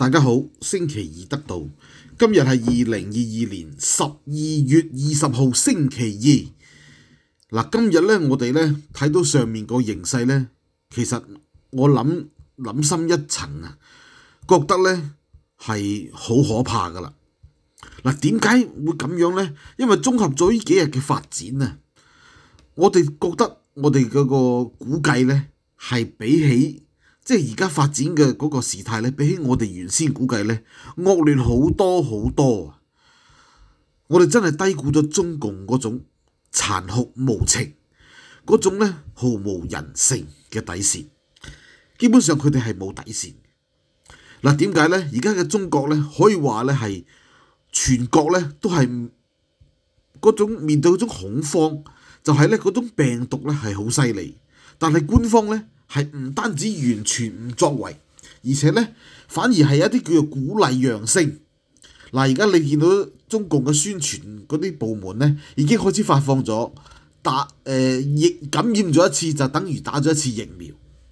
大家好，星期二得到，今日系二零二二年十二月二十号星期二。嗱，今日咧，我哋咧睇到上面个形势咧，其实我谂谂深一层啊，觉得咧系好可怕噶啦。嗱，点解会咁样咧？因为综合咗呢几日嘅发展啊，我哋觉得我哋嗰个估计咧系比起。即係而家發展嘅嗰個時態咧，比起我哋原先估計咧，惡劣好多好多啊！我哋真係低估咗中共嗰種殘酷無情嗰種咧毫無人性嘅底線，基本上佢哋係冇底線。嗱點解咧？而家嘅中國咧，可以話咧係全國咧都係嗰種面對嗰種恐慌，就係咧嗰種病毒咧係好犀利，但係官方咧。係唔單止完全唔作為，而且咧反而係一啲叫做鼓勵揚聲。嗱，而家你見到中共嘅宣傳嗰啲部門咧，已經開始發放咗打誒疫感染咗一次就等於打咗一次疫苗，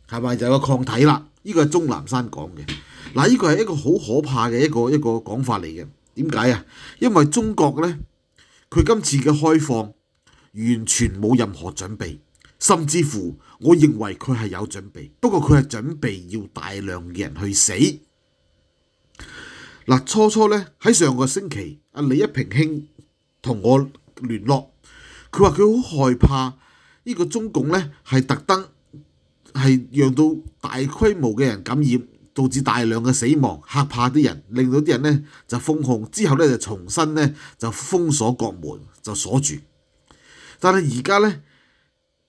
係咪就有個抗體啦？呢個係鐘南山講嘅。嗱，呢個係一個好可怕嘅一個一個講法嚟嘅。點解啊？因為中國咧佢今次嘅開放完全冇任何準備。甚至乎，我認為佢係有準備，不過佢係準備要大量嘅人去死。嗱，初初咧喺上個星期，阿李一平兄同我聯絡，佢話佢好害怕呢個中共咧係特登係讓到大規模嘅人感染，導致大量嘅死亡，嚇怕啲人，令到啲人咧就封控，之後咧就重新咧就封鎖國門，就鎖住。但係而家咧。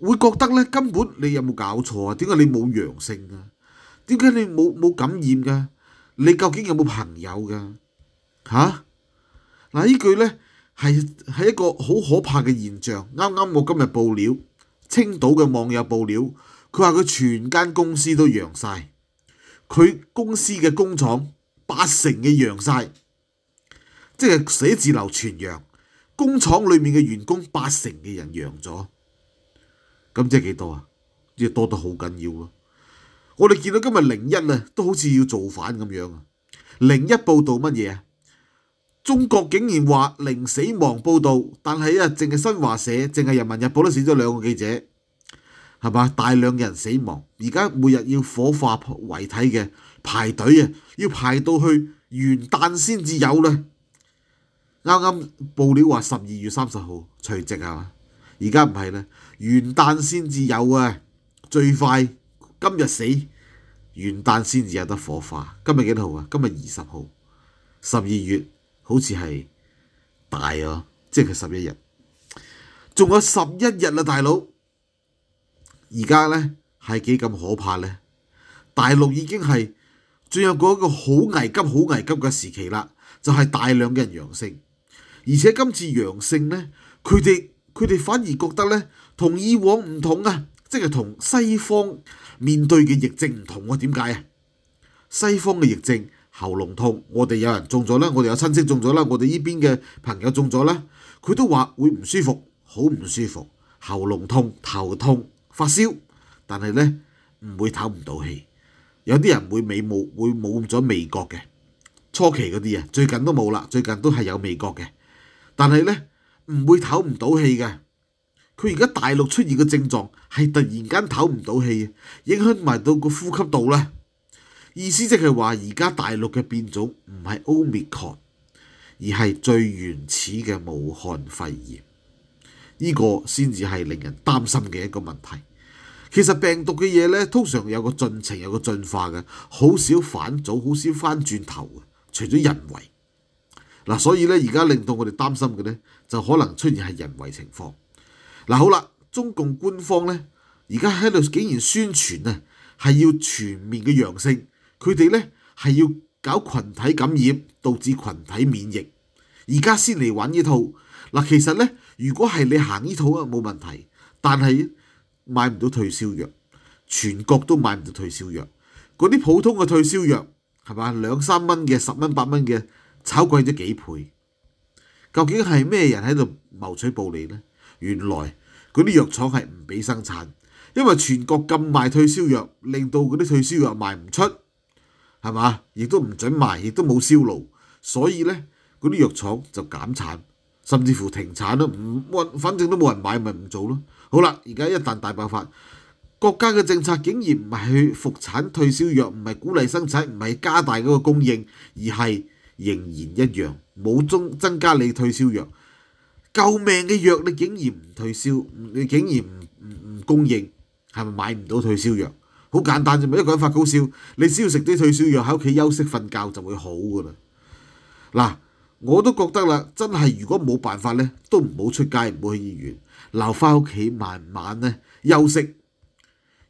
會覺得咧，根本你有冇搞錯啊？點解你冇陽性啊？點解你冇冇感染噶？你究竟有冇朋友噶？嚇！嗱，呢句咧係係一個好可怕嘅現象。啱啱我今日報料，青島嘅網友報料，佢話佢全間公司都陽曬，佢公司嘅工廠八成嘅陽曬，即係寫字樓全陽，工廠裏面嘅員工八成嘅人陽咗。咁即系几多啊？即係多得好紧要咯！我哋见到今日零一啊，都好似要造反咁样啊！零一报道乜嘢啊？中国竟然话零死亡报道，但系啊，净系新华社、净系人民日报都死咗两个记者，系嘛？大量人死亡，而家每日要火化遗体嘅排队啊，要排到去元旦先至有啦！啱啱报料话十二月三十号除夕系嘛？而家唔係啦，元旦先至有啊，最快今日死，元旦先至有得火化。今日幾號啊？今日二十號，十二月好似係大啊，即係十一日，仲有十一日啦，大佬。而家咧係幾咁可怕咧？大陸已經係仲入嗰個好危急、好危急嘅時期啦，就係大量嘅人陽性，而且今次陽性咧，佢哋。佢哋反而覺得咧，同以往唔同啊，即係同西方面對嘅疫症唔同。點解啊？西方嘅疫症喉嚨痛，我哋有人中咗啦，我哋有親戚中咗啦，我哋依邊嘅朋友中咗啦，佢都話會唔舒服，好唔舒服，喉嚨痛、頭痛、發燒，但係咧唔會唞唔到氣。有啲人會味冇會冇咗味覺嘅初期嗰啲啊，最近都冇啦，最近都係有味覺嘅，但係咧。唔會唞唔到氣嘅，佢而家大陸出現嘅症狀係突然間唞唔到氣，影響埋到個呼吸道啦。意思即係話而家大陸嘅變種唔係 Omicron，而係最原始嘅武汉肺炎，呢個先至係令人擔心嘅一個問題。其實病毒嘅嘢咧，通常有個進程，有個進化嘅，好少反轉，好少翻轉頭，除咗人為。嗱，所以咧，而家令到我哋擔心嘅咧，就可能出現係人為情況。嗱，好啦，中共官方咧，而家喺度竟然宣傳啊，係要全面嘅陽性，佢哋咧係要搞群體感染，導致群體免疫。而家先嚟玩呢套。嗱，其實咧，如果係你行呢套啊，冇問題，但係買唔到退燒藥，全國都買唔到退燒藥。嗰啲普通嘅退燒藥係嘛，兩三蚊嘅、十蚊八蚊嘅。炒貴咗幾倍，究竟係咩人喺度謀取暴利呢？原來嗰啲藥廠係唔俾生產，因為全國禁賣退燒藥，令到嗰啲退燒藥賣唔出，係嘛？亦都唔準賣，亦都冇銷路，所以咧嗰啲藥廠就減產，甚至乎停產咯。唔，反正都冇人買，咪唔做咯。好啦，而家一旦大爆發，國家嘅政策竟然唔係去復產退燒藥，唔係鼓勵生產，唔係加大嗰個供應，而係。仍然一樣冇增增加你退燒藥，救命嘅藥你竟然唔退燒，你竟然唔唔唔供應，係咪買唔到退燒藥？好簡單啫嘛！一個人發高燒，你只要食啲退燒藥喺屋企休息瞓覺就會好噶啦。嗱，我都覺得啦，真係如果冇辦法咧，都唔好出街，唔好去醫院，留翻屋企慢慢咧休息，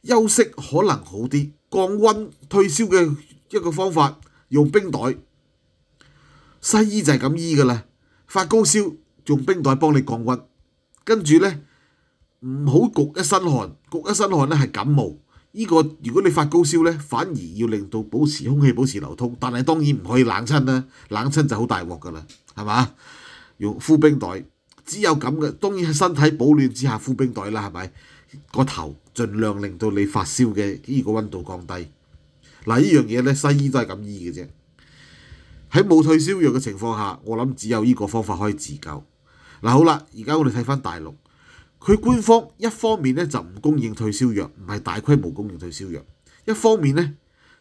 休息可能好啲。降温退燒嘅一個方法，用冰袋。西醫就係咁醫噶啦，發高燒用冰袋幫你降温，跟住咧唔好焗一身汗，焗一身汗咧係感冒。依個如果你發高燒咧，反而要令到保持空氣保持流通，但係當然唔可以冷親啦，冷親就好大鑊噶啦，係嘛？用敷冰袋，只有咁嘅，當然係身體保暖之下敷冰袋啦，係咪？個頭盡量令到你發燒嘅依個温度降低。嗱，依樣嘢咧西醫都係咁醫嘅啫。喺冇退燒藥嘅情況下，我諗只有依個方法可以自救。嗱好啦，而家我哋睇翻大陸，佢官方一方面咧就唔供應退燒藥，唔係大規模供應退燒藥；一方面咧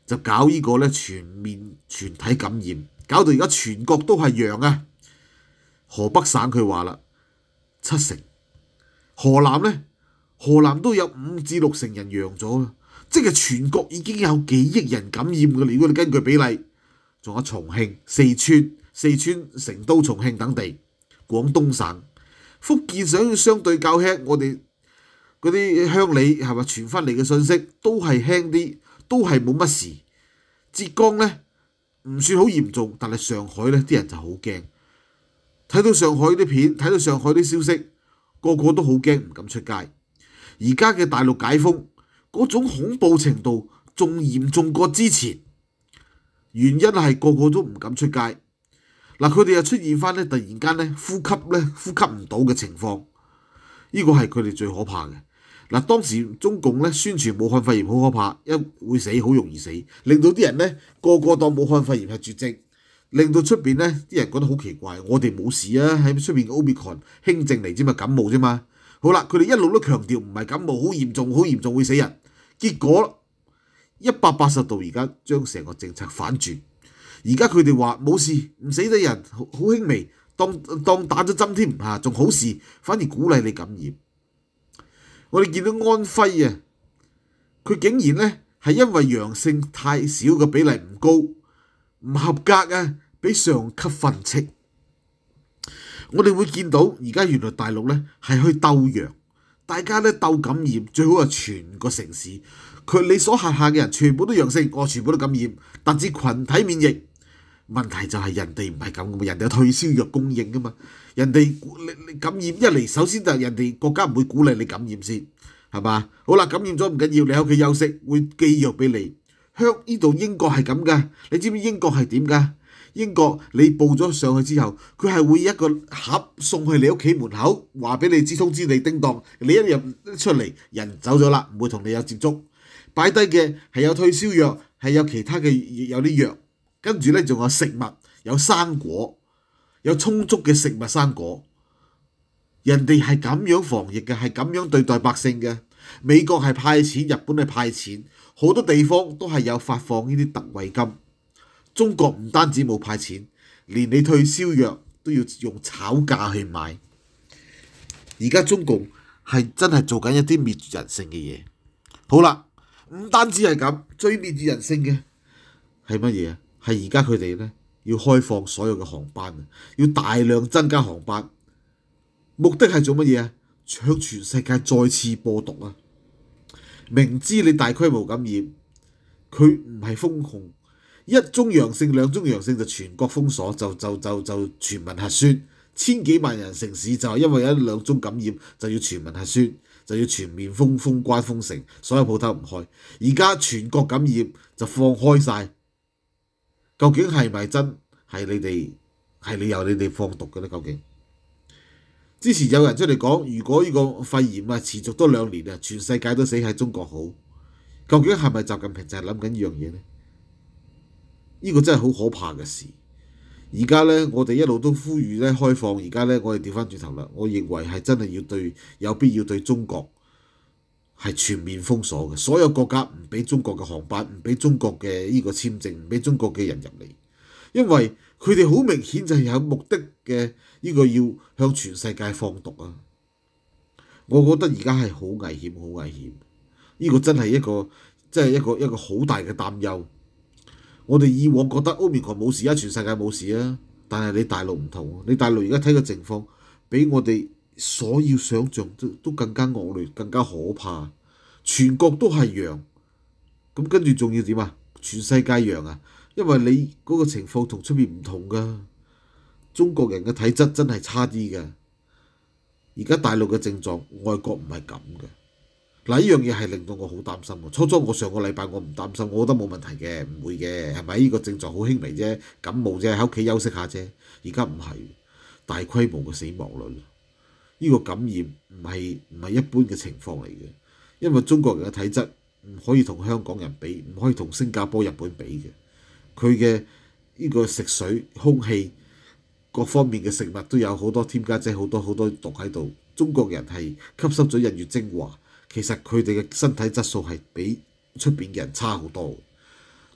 就搞依個咧全面全體感染，搞到而家全國都係陽啊。河北省佢話啦，七成；河南咧，河南都有五至六成人陽咗啦，即係全國已經有幾億人感染㗎如果你根據比例。仲有重慶、四川、四川成都、重慶等地，廣東省、福建省相對較輕。我哋嗰啲鄉里係咪傳翻嚟嘅信息都係輕啲，都係冇乜事。浙江咧唔算好嚴重，但係上海咧啲人就好驚。睇到上海啲片，睇到上海啲消息，個個都好驚，唔敢出街。而家嘅大陸解封嗰種恐怖程度仲嚴重過之前。原因係個個都唔敢出街，嗱佢哋又出現翻咧，突然間咧呼吸咧呼吸唔到嘅情況，呢個係佢哋最可怕嘅。嗱當時中共咧宣傳武漢肺炎好可怕，一會死好容易死，令到啲人咧個個當武漢肺炎係絕症，令到出邊咧啲人覺得好奇怪，我哋冇事啊，喺出邊嘅 Omicron 輕症嚟啫嘛，感冒啫嘛。好啦，佢哋一路都強調唔係感冒，好嚴重，好嚴重會死人，結果。一百八十度，而家將成個政策反轉，而家佢哋話冇事，唔死得人好輕微，當當打咗針添，嚇仲好事，反而鼓勵你感染。我哋見到安徽啊，佢竟然咧係因為陽性太少嘅比例唔高，唔合格啊，俾上級訓斥。我哋會見到而家原來大陸咧係去鬥陽。大家咧鬥感染，最好係全個城市佢你所嚇下嘅人全部都陽性，我全部都感染，達至群體免疫。問題就係人哋唔係咁嘛，人哋有退燒藥供應噶嘛，人哋你你感染一嚟，首先就人哋國家唔會鼓勵你感染先，係嘛？好啦，感染咗唔緊要，你喺屋企休息，會寄藥俾你。香呢度英國係咁噶，你知唔知英國係點噶？英國你報咗上去之後，佢係會一個盒送去你屋企門口，話俾你知通知你叮當，你一入出嚟人走咗啦，唔會同你有接觸。擺低嘅係有退燒藥，係有其他嘅有啲藥，跟住咧仲有食物，有生果，有充足嘅食物生果。人哋係咁樣防疫嘅，係咁樣對待百姓嘅。美國係派錢，日本係派錢，好多地方都係有發放呢啲特惠金。中國唔單止冇派錢，連你退燒藥都要用炒價去買。而家中共係真係做緊一啲滅人性嘅嘢。好啦，唔單止係咁，最滅人性嘅係乜嘢？係而家佢哋咧要開放所有嘅航班，要大量增加航班，目的係做乜嘢啊？搶全世界再次播毒啊！明知你大規模感染，佢唔係封控。一宗陽性、兩宗陽性就全國封鎖，就就就就全民核酸，千幾萬人城市就係因為有兩宗感染就要全民核酸，就要全面封封關封城，所有鋪頭唔開。而家全國感染就放開曬，究竟係咪真係你哋係你由你哋放毒嘅咧？究竟之前有人出嚟講，如果呢個肺炎啊持續多兩年啊，全世界都死喺中國好，究竟係咪習近平就係諗緊呢樣嘢咧？呢個真係好可怕嘅事。而家咧，我哋一路都呼籲咧開放。而家咧，我哋調翻轉頭啦。我認為係真係要對有必要對中國係全面封鎖嘅，所有國家唔俾中國嘅航班，唔俾中國嘅呢個簽證，唔俾中國嘅人入嚟，因為佢哋好明顯就係有目的嘅呢個要向全世界放毒啊！我覺得而家係好危險，好危險。呢個真係一個即係一個一個好大嘅擔憂。我哋以往覺得奧美克冇事，而家全世界冇事啊！但係你大陸唔同，你大陸而家睇個情況，比我哋所要想象都都更加惡劣、更加可怕。全國都係陽，咁跟住仲要點啊？全世界陽啊！因為你嗰個情況同出面唔同噶，中國人嘅體質真係差啲噶。而家大陸嘅症狀，外國唔係咁嘅。嗱，依樣嘢係令到我好擔心喎。初初我上個禮拜我唔擔心，我得冇問題嘅，唔會嘅，係咪？依個症狀好輕微啫，感冒啫，喺屋企休息下啫。而家唔係大規模嘅死亡率，依個感染唔係唔係一般嘅情況嚟嘅。因為中國人嘅體質唔可以同香港人比，唔可以同新加坡、日本比嘅。佢嘅依個食水、空氣各方面嘅食物都有好多添加劑，好多好多毒喺度。中國人係吸收咗日月精華。其實佢哋嘅身體質素係比出邊嘅人差好多。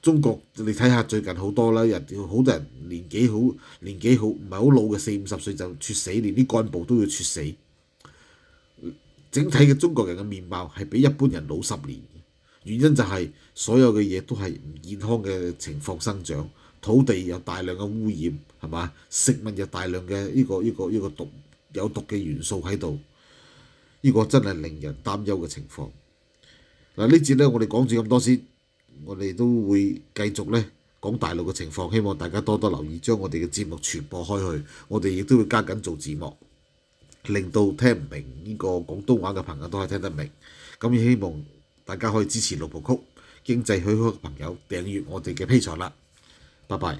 中國你睇下最近好多啦，人好多人年紀好年紀好唔係好老嘅四五十歲就猝死，連啲幹部都要猝死。整體嘅中國人嘅面貌係比一般人老十年。原因就係所有嘅嘢都係唔健康嘅情況生長，土地有大量嘅污染係嘛，食物有大量嘅呢個呢個呢個毒有毒嘅元素喺度。呢個真係令人擔憂嘅情況。嗱，呢節咧，我哋講住咁多先，我哋都會繼續咧講大陸嘅情況。希望大家多多留意，將我哋嘅節目傳播開去。我哋亦都會加緊做字幕，令到聽唔明呢個廣東話嘅朋友都係聽得明。咁希望大家可以支持《六部曲》經濟許可嘅朋友訂閱我哋嘅披彩啦。拜拜。